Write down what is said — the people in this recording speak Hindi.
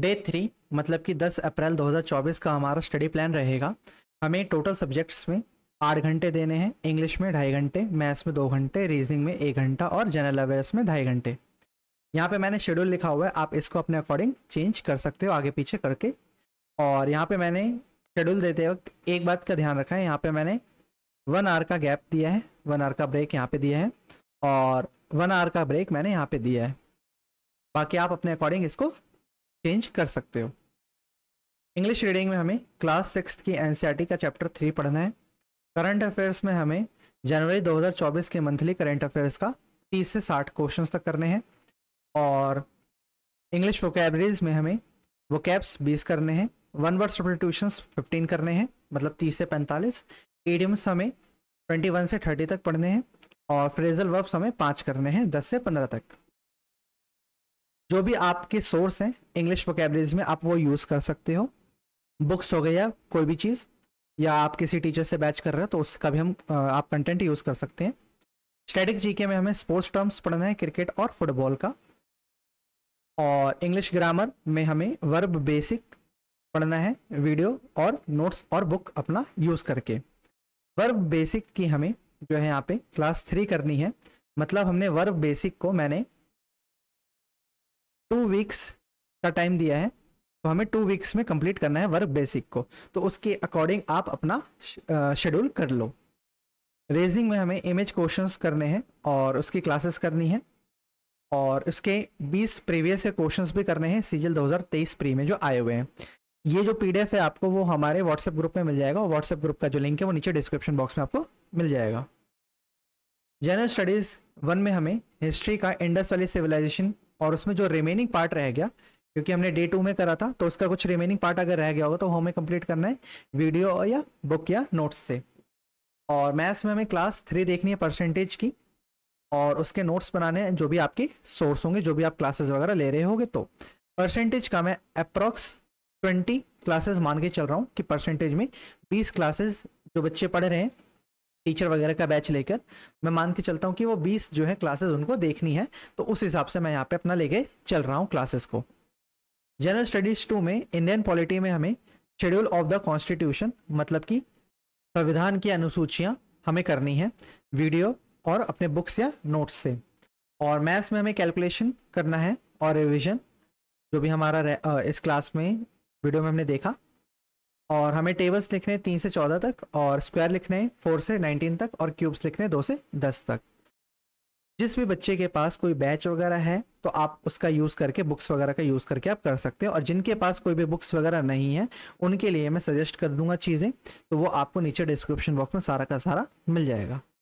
डे थ्री मतलब कि 10 अप्रैल 2024 का हमारा स्टडी प्लान रहेगा हमें टोटल सब्जेक्ट्स में आठ घंटे देने हैं इंग्लिश में ढाई घंटे मैथ्स में दो घंटे रीजनिंग में एक घंटा और जनरल अवेयर्स में ढाई घंटे यहाँ पे मैंने शेड्यूल लिखा हुआ है आप इसको अपने अकॉर्डिंग चेंज कर सकते हो आगे पीछे करके और यहाँ पे मैंने शेड्यूल देते वक्त एक बात का ध्यान रखा है यहाँ पे मैंने वन आवर का गैप दिया है वन आवर का ब्रेक यहाँ पे दिया है और वन आवर का ब्रेक मैंने यहाँ पे दिया है बाकी आप अपने अकॉर्डिंग इसको चेंज कर सकते हो इंग्लिश रीडिंग में हमें क्लास सिक्स की एनसीईआरटी e का चैप्टर थ्री पढ़ना है करंट अफेयर्स में हमें जनवरी 2024 के मंथली करंट अफेयर्स का 30 से 60 क्वेश्चंस तक करने हैं और इंग्लिश वोकेबरीज में हमें वोकेब्स 20 करने हैं वन वर्ड सब्सटीट्यूशंस 15 करने हैं मतलब 30 से 45 एडियम्स हमें 21 से 30 तक पढ़ने हैं और फ्रेजल वर्ब्स हमें पाँच करने हैं 10 से 15 तक जो भी आपके सोर्स हैं इंग्लिश वोकेबलरीज में आप वो यूज़ कर सकते हो बुक्स हो गया कोई भी चीज़ या आप किसी टीचर से बैच कर रहे हो तो उसका भी हम आप कंटेंट यूज़ कर सकते हैं स्टैटिक जीके में हमें स्पोर्ट्स टर्म्स पढ़ना है क्रिकेट और फुटबॉल का और इंग्लिश ग्रामर में हमें वर्ब बेसिक पढ़ना है वीडियो और नोट्स और बुक अपना यूज़ करके वर्ब बेसिक की हमें जो है यहाँ पे क्लास थ्री करनी है मतलब हमने वर्ब बेसिक को मैंने टू वीक्स का टाइम दिया है तो हमें टू वीक्स में कंप्लीट करना है वर्क बेसिक को तो उसके अकॉर्डिंग आप अपना शेड्यूल कर लो रेजिंग में हमें इमेज क्वेश्चंस करने हैं और उसकी क्लासेस करनी है और उसके 20 प्रीवियस के क्वेश्चंस भी करने हैं सीजल 2023 प्री में जो आए हुए हैं ये जो पीडीएफ है आपको वो हमारे व्हाट्सएप ग्रुप में मिल जाएगा और व्हाट्सएप ग्रुप का जो लिंक है वो नीचे डिस्क्रिप्शन बॉक्स में आपको मिल जाएगा जनरल स्टडीज़ वन में हमें हिस्ट्री का इंडस वाली सिविलाइजेशन और उसमें जो रिमेनिंग पार्ट रह गया क्योंकि हमने डे टू में करा था तो उसका कुछ रिमेनिंग पार्ट अगर रह गया होगा तो हमें कंप्लीट करना है वीडियो या बुक या नोट्स से और मैथ्स में हमें क्लास थ्री देखनी है परसेंटेज की और उसके नोट्स बनाने हैं जो भी आपके सोर्स होंगे जो भी आप क्लासेस वगैरह ले रहे होंगे तो परसेंटेज का मैं अप्रॉक्स ट्वेंटी क्लासेस मान के चल रहा हूँ कि परसेंटेज में बीस क्लासेस जो बच्चे पढ़ रहे हैं टीचर वगैरह का बैच लेकर मैं मान के चलता हूँ कि वो बीस जो है क्लासेस उनको देखनी है तो उस हिसाब से मैं यहाँ पे अपना लेके चल रहा हूँ क्लासेस को जनरल स्टडीज टू में इंडियन पॉलिटी में हमें शेड्यूल ऑफ द कॉन्स्टिट्यूशन मतलब कि संविधान की अनुसूचियाँ हमें करनी है वीडियो और अपने बुक्स या नोट्स से और मैथ्स में हमें कैलकुलेशन करना है और रिविजन जो भी हमारा इस क्लास में वीडियो में हमने देखा और हमें टेबल्स लिखने हैं तीन से चौदह तक और स्क्वायर लिखने हैं फोर से नाइनटीन तक और क्यूब्स लिखने हैं दो से दस तक जिस भी बच्चे के पास कोई बैच वगैरह है तो आप उसका यूज़ करके बुक्स वगैरह का यूज़ करके आप कर सकते हैं और जिनके पास कोई भी बुक्स वगैरह नहीं है उनके लिए मैं सजेस्ट कर दूंगा चीज़ें तो वो आपको नीचे डिस्क्रिप्शन बॉक्स में सारा का सारा मिल जाएगा